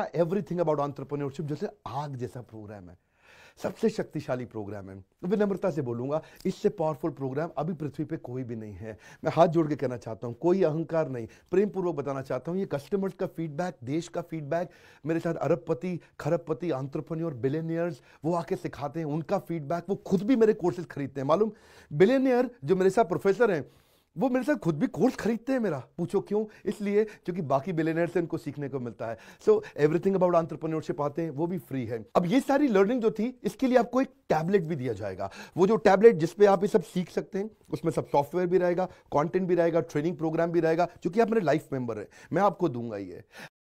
everything about entrepreneurship जैसे आग जैसा प्रोग्राम है सबसे शक्तिशाली प्रोग्राम है मैं तो विनम्रता से बोलूंगा इससे पावरफुल प्रोग्राम अभी पृथ्वी पे कोई भी नहीं है मैं हाथ जोड़ के कहना चाहता हूँ कोई अहंकार नहीं प्रेम पूर्वक बताना चाहता हूँ ये कस्टमर्स का फीडबैक देश का फीडबैक मेरे साथ अरबपति खरबपति आंट्रप्रन्योर बिलेनियर्स वो आके सिखाते हैं उनका फीडबैक वो खुद भी मेरे कोर्सेज खरीदते हैं मालूम बिलेनियर जो मेरे साथ प्रोफेसर हैं वो मेरे साथ खुद भी कोर्स खरीदते हैं मेरा पूछो क्यों इसलिए क्योंकि बाकी बिलेनर से उनको सीखने को मिलता है सो एवरीथिंग अबाउट आंट्रप्रनोरशिप आते हैं वो भी फ्री है अब ये सारी लर्निंग जो थी इसके लिए आपको एक टैबलेट भी दिया जाएगा वो जो टैबलेट जिसपे आप ये सब सीख सकते हैं उसमें सब सॉफ्टवेयर भी रहेगा कॉन्टेंट भी रहेगा ट्रेनिंग प्रोग्राम भी रहेगा क्योंकि आप मेरे लाइफ मेंबर हैं मैं आपको दूंगा ये